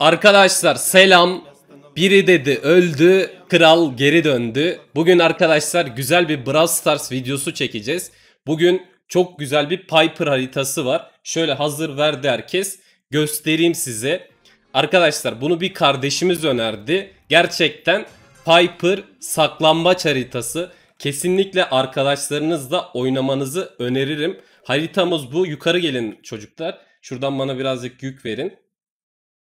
Arkadaşlar selam. Biri dedi öldü, kral geri döndü. Bugün arkadaşlar güzel bir Brawl Stars videosu çekeceğiz. Bugün çok güzel bir Piper haritası var. Şöyle hazır verdi herkes. Göstereyim size. Arkadaşlar bunu bir kardeşimiz önerdi. Gerçekten Piper saklambaç haritası. Kesinlikle arkadaşlarınızla oynamanızı öneririm. Haritamız bu. Yukarı gelin çocuklar. Şuradan bana birazcık yük verin.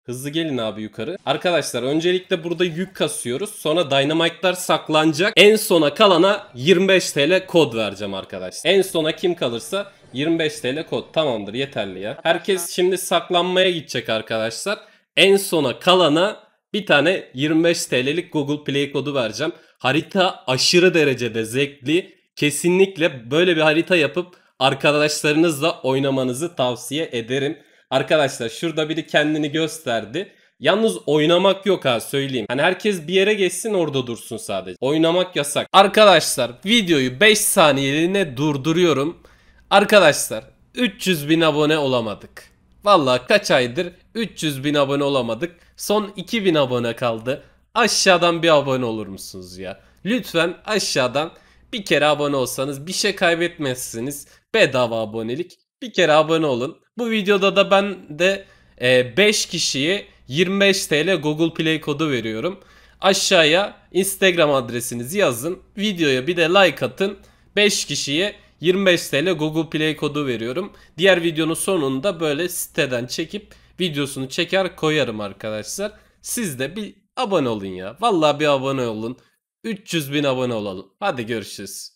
Hızlı gelin abi yukarı. Arkadaşlar öncelikle burada yük kasıyoruz. Sonra dynamite'lar saklanacak. En sona kalana 25 TL kod vereceğim arkadaşlar. En sona kim kalırsa 25 TL kod tamamdır yeterli ya. Herkes şimdi saklanmaya gidecek arkadaşlar. En sona kalana bir tane 25 TL'lik Google Play kodu vereceğim. Harita aşırı derecede zevkli. Kesinlikle böyle bir harita yapıp arkadaşlarınızla oynamanızı tavsiye ederim. Arkadaşlar şurada biri kendini gösterdi. Yalnız oynamak yok ha söyleyeyim. Hani herkes bir yere geçsin orada dursun sadece. Oynamak yasak. Arkadaşlar videoyu 5 saniyeliğine durduruyorum. Arkadaşlar 300 bin abone olamadık. Vallahi kaç aydır 300 bin abone olamadık. Son 2 bin abone kaldı. Aşağıdan bir abone olur musunuz ya? Lütfen aşağıdan bir kere abone olsanız bir şey kaybetmezsiniz. Bedava abonelik bir kere abone olun. Bu videoda da ben de 5 e, kişiye 25 TL Google Play kodu veriyorum. Aşağıya Instagram adresinizi yazın. Videoya bir de like atın. 5 kişiye 25 TL Google Play kodu veriyorum. Diğer videonun sonunda böyle siteden çekip videosunu çeker koyarım arkadaşlar. Siz de bir abone olun ya. Vallahi bir abone olun. 300 bin abone olalım. Hadi görüşürüz.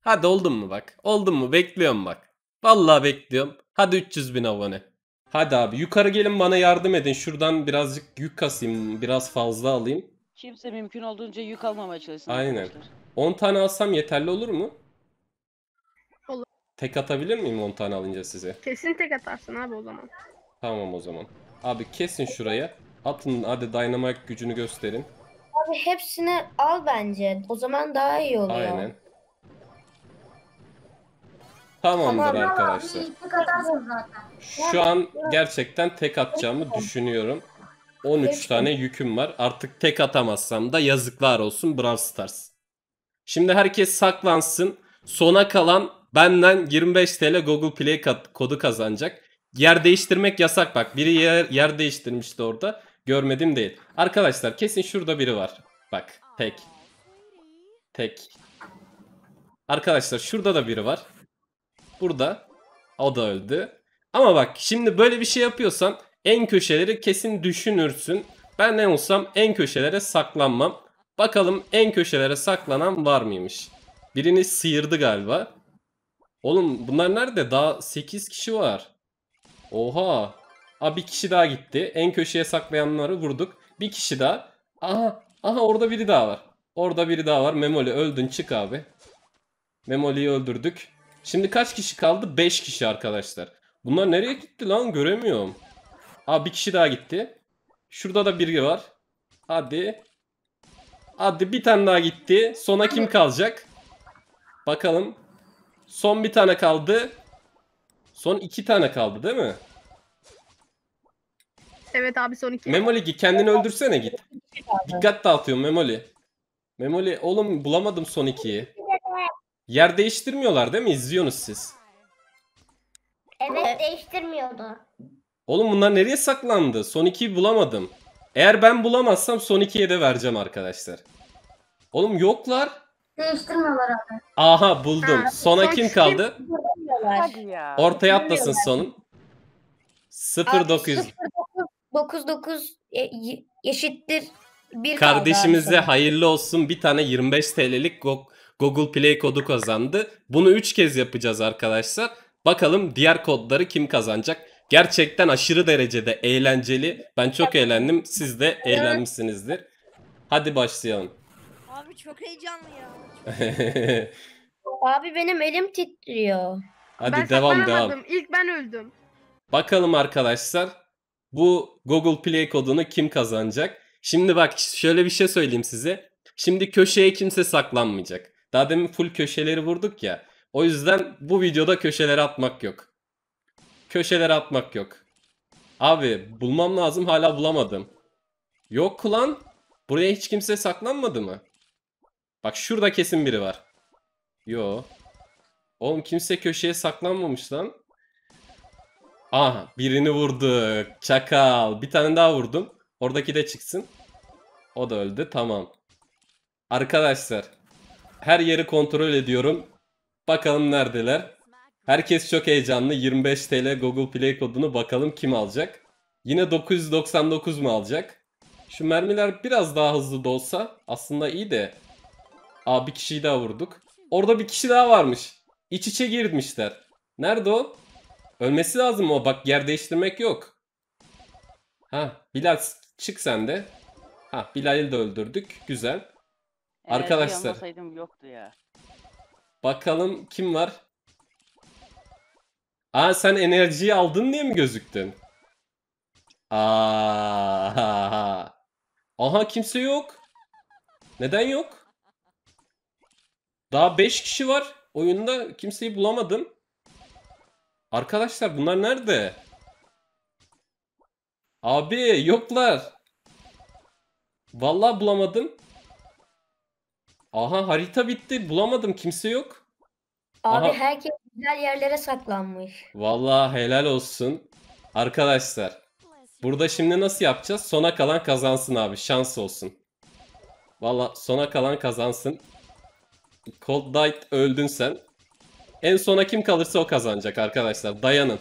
Hadi oldun mu bak. Oldun mu bekliyorum bak. Vallahi bekliyorum. Hadi 300 bin abone. Hadi abi yukarı gelin bana yardım edin. Şuradan birazcık yük kasayım. Biraz fazla alayım. Kimse mümkün olduğunca yük almamaya çalışsın. Aynen. Arkadaşlar. 10 tane alsam yeterli olur mu? Olur. Tek atabilir miyim 10 tane alınca size? Kesin tek atarsın abi o zaman. Tamam o zaman. Abi kesin şuraya. Atın hadi dynamite gücünü gösterin. Abi hepsini al bence. O zaman daha iyi oluyor. Aynen. Tamamdır arkadaşlar. Şu an gerçekten tek atacağımı düşünüyorum. 13 tane yüküm var. Artık tek atamazsam da yazıklar olsun Brawl Stars. Şimdi herkes saklansın. Sona kalan benden 25 TL Google Play kodu kazanacak. Yer değiştirmek yasak bak. Biri yer, yer değiştirmişti orada. Görmedim değil. Arkadaşlar kesin şurada biri var. Bak tek. Tek. Arkadaşlar şurada da biri var. Burada. O da öldü. Ama bak şimdi böyle bir şey yapıyorsan en köşeleri kesin düşünürsün. Ben ne olsam en köşelere saklanmam. Bakalım en köşelere saklanan var mıymış? Birini sıyırdı galiba. Oğlum bunlar nerede? Daha 8 kişi var. Oha. Aa bir kişi daha gitti. En köşeye saklayanları vurduk. Bir kişi daha. Aha. Aha orada biri daha var. Orada biri daha var. Memoli öldün çık abi. Memoli'yi öldürdük. Şimdi kaç kişi kaldı? 5 kişi arkadaşlar. Bunlar nereye gitti lan? Göremiyorum. Ha bir kişi daha gitti. Şurada da biri var. Hadi. Hadi bir tane daha gitti. Sona kim kalacak? Bakalım. Son bir tane kaldı. Son iki tane kaldı değil mi? Evet abi son iki. Memoli git kendini öldürsene git. Dikkat dağıtıyor Memoli. Memoli oğlum bulamadım son ikiyi. Yer değiştirmiyorlar değil mi? İzliyorsunuz siz. Evet değiştirmiyordu. Oğlum bunlar nereye saklandı? Son 2'yi bulamadım. Eğer ben bulamazsam son 2'ye de vereceğim arkadaşlar. Oğlum yoklar. Değiştirmiyorlar abi. Aha buldum. Sona kim kaldı? Hadi ya. Ortaya atlasın sonun. 0900. 99 eşittir 1 Kardeşimize hayırlı olsun. Bir tane 25 TL'lik GOG Google Play kodu kazandı. Bunu 3 kez yapacağız arkadaşlar. Bakalım diğer kodları kim kazanacak? Gerçekten aşırı derecede eğlenceli. Ben çok eğlendim. Siz de eğlenmişsinizdir. Hadi başlayalım. Abi çok heyecanlı ya. Abi benim elim titriyor. Hadi ben devam devam. İlk ben öldüm. Bakalım arkadaşlar bu Google Play kodunu kim kazanacak? Şimdi bak şöyle bir şey söyleyeyim size. Şimdi köşeye kimse saklanmayacak. Daha demin full köşeleri vurduk ya. O yüzden bu videoda köşelere atmak yok. Köşelere atmak yok. Abi bulmam lazım hala bulamadım. Yok lan. Buraya hiç kimse saklanmadı mı? Bak şurada kesin biri var. Yo. Oğlum kimse köşeye saklanmamış lan. Aha birini vurduk. Çakal. Bir tane daha vurdum. Oradaki de çıksın. O da öldü. Tamam. Arkadaşlar her yeri kontrol ediyorum. Bakalım neredeler. Herkes çok heyecanlı. 25 TL Google Play kodunu bakalım kim alacak. Yine 999 mu alacak? Şu mermiler biraz daha hızlı da olsa aslında iyi de. Aa bir kişiyi daha vurduk. Orada bir kişi daha varmış. İç içe girmişler. Nerede o? Ölmesi lazım o. Bak yer değiştirmek yok. Ha Bilal çık sen de. Ha Bilal'i de öldürdük. Güzel. Arkadaşlar. yoktu ya. Bakalım kim var? Aa sen enerjiyi aldın diye mi gözüktün? Aa. Aha kimse yok. Neden yok? Daha 5 kişi var. Oyunda kimseyi bulamadım. Arkadaşlar bunlar nerede? Abi yoklar. Vallahi bulamadım. Aha harita bitti. Bulamadım. Kimse yok. Abi Aha. herkes güzel yerlere saklanmış. Vallahi helal olsun. Arkadaşlar. Burada şimdi nasıl yapacağız? Sona kalan kazansın abi. Şans olsun. Vallahi sona kalan kazansın. Cold Knight öldün sen. En sona kim kalırsa o kazanacak arkadaşlar. Dayanın.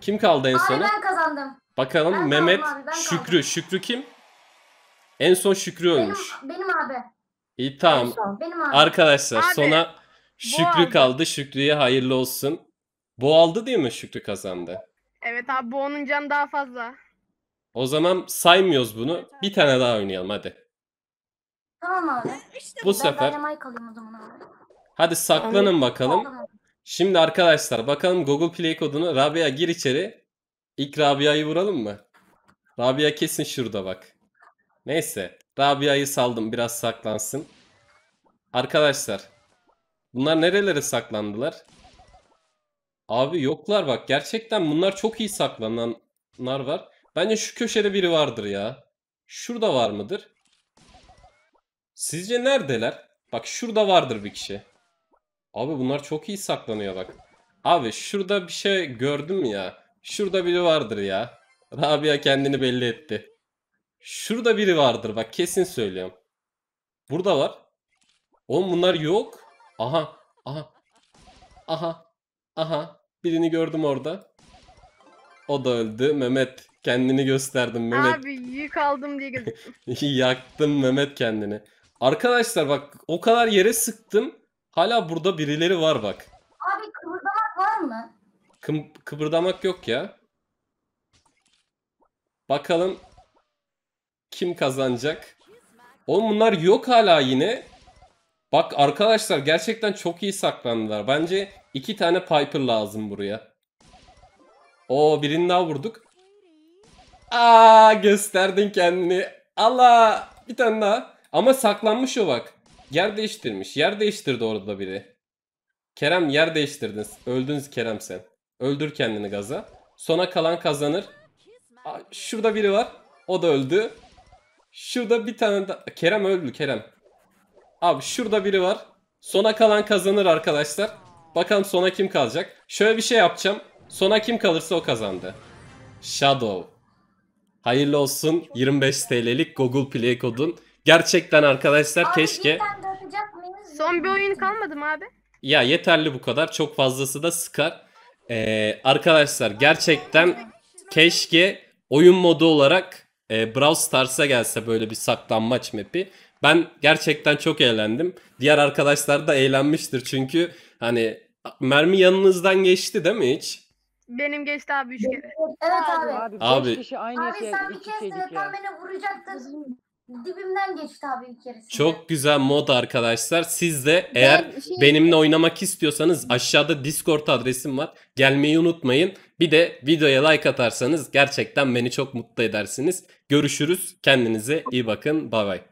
Kim kaldı en Abi ben kazandım. Bakalım Ben Mehmet, abi, ben Şükrü. Şükrü kim? En son Şükrü Benim, ölmüş. benim abi. İyi tamam. Benim abi. Arkadaşlar Abi, sona Şükrü aldı. kaldı. Şükrü'ye hayırlı olsun. Bu aldı değil mi Şükrü kazandı? Evet abi bu onun can daha fazla. O zaman saymıyoruz bunu. Bir tane daha oynayalım hadi. Tamam abi. Bu sefer Ben Dynamite hadi saklanın bakalım. Şimdi arkadaşlar bakalım Google Play kodunu Rabia gir içeri. İlk Rabia'yı vuralım mı? Rabia kesin şurada bak. Neyse. Rabia'yı saldım. Biraz saklansın. Arkadaşlar. Bunlar nerelere saklandılar? Abi yoklar bak. Gerçekten bunlar çok iyi saklananlar var. Bence şu köşede biri vardır ya. Şurada var mıdır? Sizce neredeler? Bak şurada vardır bir kişi. Abi bunlar çok iyi saklanıyor bak. Abi şurada bir şey gördüm ya. Şurada biri vardır ya. Rabia kendini belli etti. Şurada biri vardır bak kesin söylüyorum. Burada var. Oğlum bunlar yok. Aha. Aha. Aha. Aha. Birini gördüm orada. O da öldü. Mehmet kendini gösterdim Mehmet. Abi yük aldım diye gözüktüm. Yaktım Mehmet kendini. Arkadaşlar bak o kadar yere sıktım. Hala burada birileri var bak. Abi kıvırdamak var mı? Kım kıpırdamak yok ya. Bakalım kim kazanacak? Oğlum bunlar yok hala yine. Bak arkadaşlar gerçekten çok iyi saklandılar. Bence iki tane Piper lazım buraya. O birini daha vurduk. Aa gösterdin kendini. Allah bir tane daha. Ama saklanmış o bak. Yer değiştirmiş. Yer değiştirdi orada biri. Kerem yer değiştirdiniz. Öldünüz Kerem sen. Öldür kendini gaza. Sona kalan kazanır. Aa, şurada biri var. O da öldü. Şurada bir tane da... Kerem öldü Kerem. Abi şurada biri var. Sona kalan kazanır arkadaşlar. Bakalım sona kim kalacak. Şöyle bir şey yapacağım. Sona kim kalırsa o kazandı. Shadow. Hayırlı olsun 25 TL'lik Google Play kodun. Gerçekten arkadaşlar abi, keşke... Son bir oyun kalmadı mı abi? Ya yeterli bu kadar. Çok fazlası da sıkar. Ee, arkadaşlar gerçekten şey keşke oyun modu olarak e, Brawl Stars'a gelse böyle bir saklanmaç map'i ben gerçekten çok eğlendim. Diğer arkadaşlar da eğlenmiştir çünkü hani mermi yanınızdan geçti değil mi hiç? Benim geçti abi 3 kere. Evet abi. Abi, abi. beş kişi Abi şey, sen bir kez şeydik ya. beni vuracaktın. Dibimden geçti abi bir keresinde. Çok güzel mod arkadaşlar. Siz de eğer şey- benimle oynamak istiyorsanız aşağıda Discord adresim var. Gelmeyi unutmayın. Bir de videoya like atarsanız gerçekten beni çok mutlu edersiniz. Görüşürüz. Kendinize iyi bakın. Bay bay.